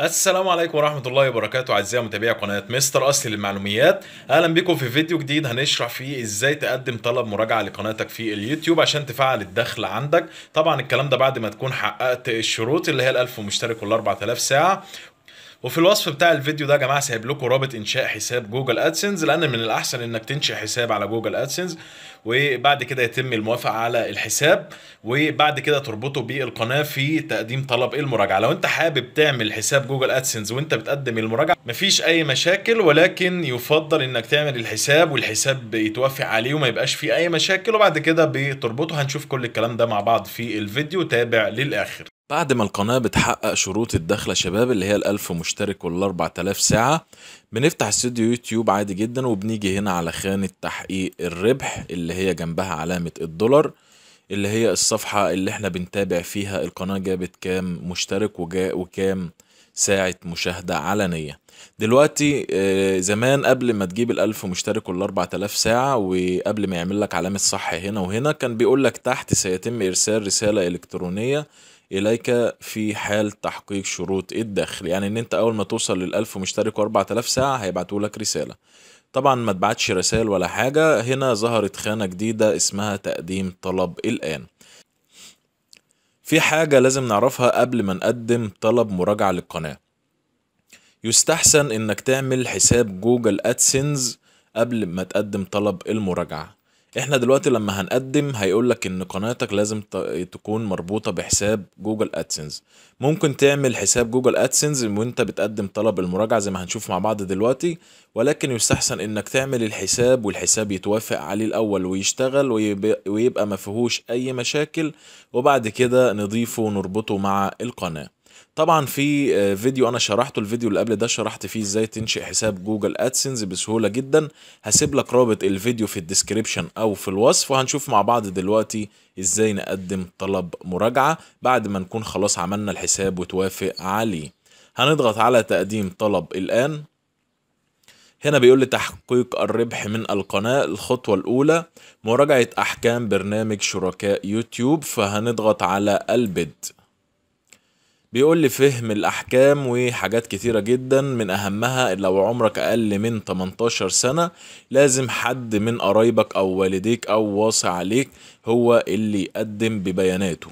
السلام عليكم ورحمة الله وبركاته أعزائي متابعي قناة مستر أصلي للمعلوميات أهلا بكم في فيديو جديد هنشرح فيه إزاي تقدم طلب مراجعة لقناتك في اليوتيوب عشان تفعل الدخل عندك طبعا الكلام ده بعد ما تكون حققت الشروط اللي هي الألف مشترك والأربعة آلاف ساعة وفي الوصف بتاع الفيديو ده يا جماعه سايب لكم رابط انشاء حساب جوجل ادسنس لان من الاحسن انك تنشئ حساب على جوجل ادسنس وبعد كده يتم الموافقه على الحساب وبعد كده تربطه بالقناه في تقديم طلب المراجعه لو انت حابب تعمل حساب جوجل ادسنس وانت بتقدم المراجعه مفيش اي مشاكل ولكن يفضل انك تعمل الحساب والحساب يتوافق عليه وما يبقاش فيه اي مشاكل وبعد كده بتربطه هنشوف كل الكلام ده مع بعض في الفيديو تابع للاخر بعد ما القناة بتحقق شروط الدخلة شباب اللي هي الألف مشترك والأربع تلاف ساعة بنفتح استوديو يوتيوب عادي جدا وبنيجي هنا على خانة تحقيق الربح اللي هي جنبها علامة الدولار اللي هي الصفحة اللي احنا بنتابع فيها القناة جابت كام مشترك وجاء وكام ساعة مشاهدة علنية دلوقتي آه، زمان قبل ما تجيب الألف مشترك والأربع تلاف ساعة وقبل ما يعمل لك علامة صح هنا وهنا كان بيقول لك تحت سيتم إرسال رسالة إلكترونية اليك في حال تحقيق شروط الدخل يعني ان انت اول ما توصل لل1000 مشترك و4000 ساعه هيبعتوا لك رساله طبعا ما تبعتش رسائل ولا حاجه هنا ظهرت خانه جديده اسمها تقديم طلب الان في حاجه لازم نعرفها قبل ما نقدم طلب مراجعه للقناه يستحسن انك تعمل حساب جوجل ادسنس قبل ما تقدم طلب المراجعه احنا دلوقتي لما هنقدم هيقول لك ان قناتك لازم تكون مربوطه بحساب جوجل ادسنس ممكن تعمل حساب جوجل ادسنس وانت بتقدم طلب المراجعه زي ما هنشوف مع بعض دلوقتي ولكن يستحسن انك تعمل الحساب والحساب يتوافق عليه الاول ويشتغل ويبقى ما فيهوش اي مشاكل وبعد كده نضيفه ونربطه مع القناه طبعا في آه، فيديو انا شرحته الفيديو اللي قبل ده شرحت فيه ازاي تنشئ حساب جوجل ادسنس بسهوله جدا هسيب لك رابط الفيديو في الديسكريبشن او في الوصف وهنشوف مع بعض دلوقتي ازاي نقدم طلب مراجعه بعد ما نكون خلاص عملنا الحساب وتوافق عليه هنضغط على تقديم طلب الان هنا بيقول لي تحقيق الربح من القناة الخطوة الأولى مراجعة أحكام برنامج شركاء يوتيوب فهنضغط على البد بيقول لي فهم الأحكام وحاجات كتيرة جدا من أهمها لو عمرك أقل من 18 سنة لازم حد من قرايبك أو والديك أو واصي عليك هو اللي يقدم ببياناته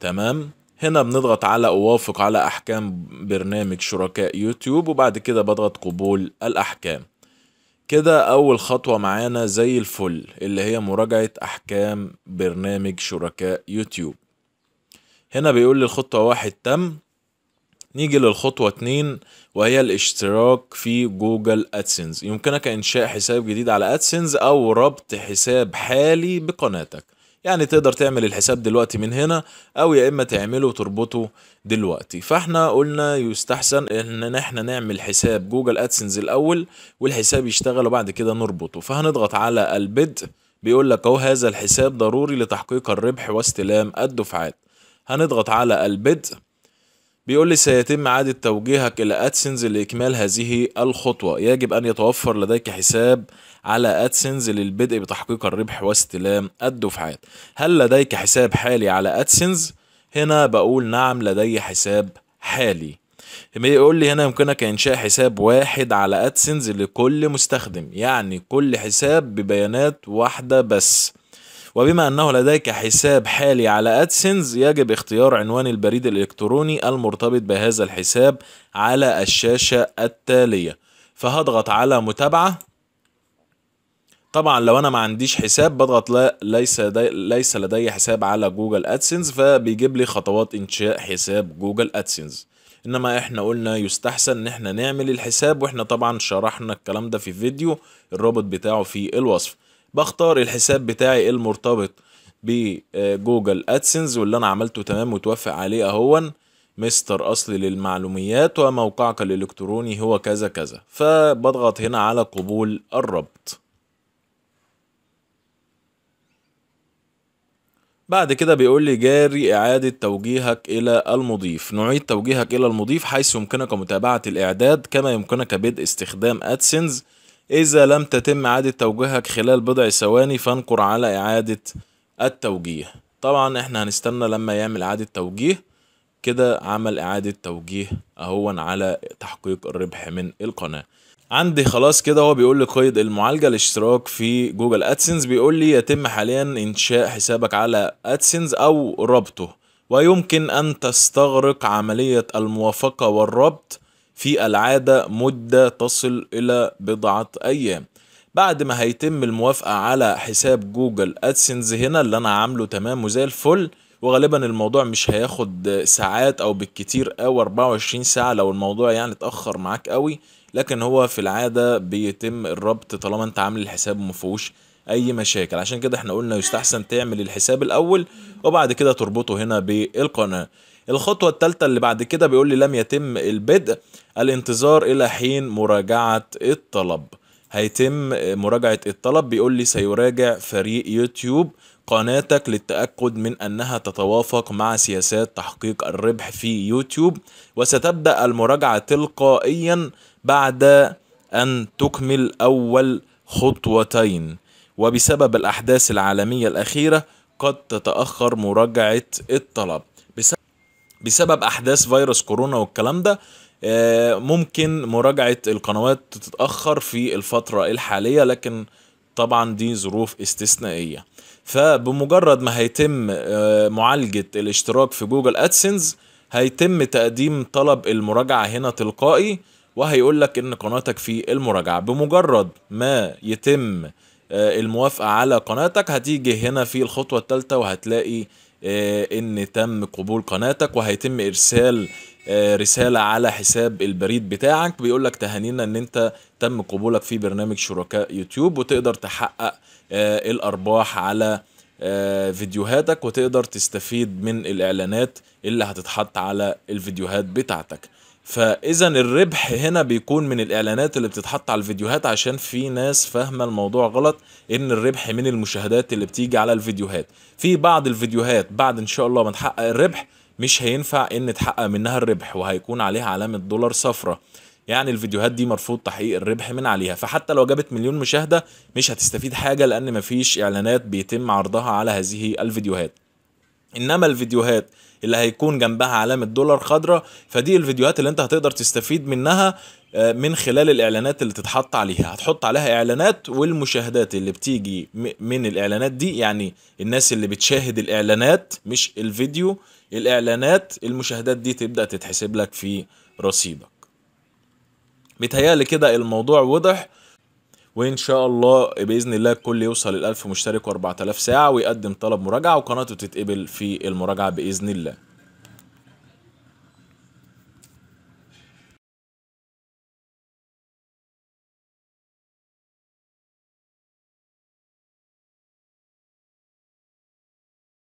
تمام هنا بنضغط على أوافق على أحكام برنامج شركاء يوتيوب وبعد كده بضغط قبول الأحكام كده أول خطوة معانا زي الفل اللي هي مراجعة أحكام برنامج شركاء يوتيوب هنا بيقول لي الخطوة واحد تم نيجي للخطوة اتنين وهي الاشتراك في جوجل ادسنس يمكنك انشاء حساب جديد على ادسنس او ربط حساب حالي بقناتك يعني تقدر تعمل الحساب دلوقتي من هنا او يا اما تعمله وتربطه دلوقتي فاحنا قلنا يستحسن ان احنا نعمل حساب جوجل ادسنس الاول والحساب يشتغل وبعد كده نربطه فهنضغط على البدء بيقول لك اهو هذا الحساب ضروري لتحقيق الربح واستلام الدفعات هنضغط على البدء بيقول لي سيتم إعادة توجيهك إلى أدسنز لإكمال هذه الخطوة يجب أن يتوفر لديك حساب على أدسنز للبدء بتحقيق الربح واستلام الدفعات هل لديك حساب حالي على أدسنز؟ هنا بقول نعم لدي حساب حالي بيقول لي هنا يمكنك إنشاء حساب واحد على أدسنز لكل مستخدم يعني كل حساب ببيانات واحدة بس وبما أنه لديك حساب حالي على أدسنز يجب اختيار عنوان البريد الإلكتروني المرتبط بهذا الحساب على الشاشة التالية فهضغط على متابعة طبعا لو انا ما عنديش حساب بضغط لا ليس ليس لدي حساب على جوجل ادسنس فبيجيب لي خطوات انشاء حساب جوجل ادسنس انما احنا قلنا يستحسن ان احنا نعمل الحساب واحنا طبعا شرحنا الكلام ده في فيديو الرابط بتاعه في الوصف بختار الحساب بتاعي المرتبط بجوجل آه، ادسنس واللي انا عملته تمام وتوافق عليه اهون مستر اصلي للمعلوميات وموقعك الالكتروني هو كذا كذا فبضغط هنا على قبول الربط بعد كده بيقول لي جاري إعادة توجيهك إلى المضيف نعيد توجيهك إلى المضيف حيث يمكنك متابعة الإعداد كما يمكنك بدء استخدام أدسنز إذا لم تتم إعادة توجيهك خلال بضع ثواني فانقر على إعادة التوجيه طبعا احنا هنستنى لما يعمل إعادة توجيه كده عمل إعادة توجيه أهون على تحقيق الربح من القناة عندي خلاص كده هو بيقول لي قيد المعالجة الاشتراك في جوجل ادسنس بيقول لي يتم حاليا انشاء حسابك على ادسنس او ربطه ويمكن ان تستغرق عملية الموافقة والربط في العادة مدة تصل إلى بضعة أيام بعد ما هيتم الموافقة على حساب جوجل أدسنز هنا اللي أنا عامله تمام وزي الفل وغالبا الموضوع مش هياخد ساعات او بالكتير او 24 ساعة لو الموضوع يعني اتأخر معاك قوي لكن هو في العادة بيتم الربط طالما انت عامل الحساب ومفهوش اي مشاكل عشان كده احنا قلنا يستحسن تعمل الحساب الاول وبعد كده تربطه هنا بالقناة الخطوة التالتة اللي بعد كده بيقول لي لم يتم البدء الانتظار إلى حين مراجعة الطلب هيتم مراجعة الطلب بيقول لي سيراجع فريق يوتيوب قناتك للتأكد من أنها تتوافق مع سياسات تحقيق الربح في يوتيوب وستبدأ المراجعة تلقائيا بعد أن تكمل أول خطوتين وبسبب الأحداث العالمية الأخيرة قد تتأخر مراجعة الطلب بسبب احداث فيروس كورونا والكلام ده آه، ممكن مراجعه القنوات تتاخر في الفتره الحاليه لكن طبعا دي ظروف استثنائيه فبمجرد ما هيتم آه، معالجه الاشتراك في جوجل ادسنز هيتم تقديم طلب المراجعه هنا تلقائي وهيقول لك ان قناتك في المراجعه بمجرد ما يتم آه، الموافقة على قناتك هتيجي هنا في الخطوة الثالثة وهتلاقي آه، ان تم قبول قناتك وهيتم ارسال آه، رسالة على حساب البريد بتاعك بيقولك تهانينا ان انت تم قبولك في برنامج شركاء يوتيوب وتقدر تحقق الارباح على فيديوهاتك وتقدر تستفيد من الاعلانات اللي هتتحط على الفيديوهات بتاعتك فاذا الربح هنا بيكون من الاعلانات اللي بتتحط على الفيديوهات عشان في ناس فاهمه الموضوع غلط ان الربح من المشاهدات اللي بتيجي على الفيديوهات في بعض الفيديوهات بعد ان شاء الله ما تحقق الربح مش هينفع ان تحقق منها الربح وهيكون عليها علامه دولار صفراء يعني الفيديوهات دي مرفوض تحقيق الربح من عليها فحتى لو جابت مليون مشاهده مش هتستفيد حاجه لان مفيش اعلانات بيتم عرضها على هذه الفيديوهات انما الفيديوهات اللي هيكون جنبها علامة دولار خضراء فدي الفيديوهات اللي انت هتقدر تستفيد منها آه، من خلال الاعلانات اللي تتحط عليها هتحط عليها اعلانات والمشاهدات اللي بتيجي من الاعلانات دي يعني الناس اللي بتشاهد الاعلانات مش الفيديو الاعلانات المشاهدات دي تبدأ تتحسب لك في رصيدك متهيألي كده الموضوع وضح وان شاء الله باذن الله الكل يوصل ل 1000 مشترك و4000 ساعه ويقدم طلب مراجعه وقناته تتقبل في المراجعه باذن الله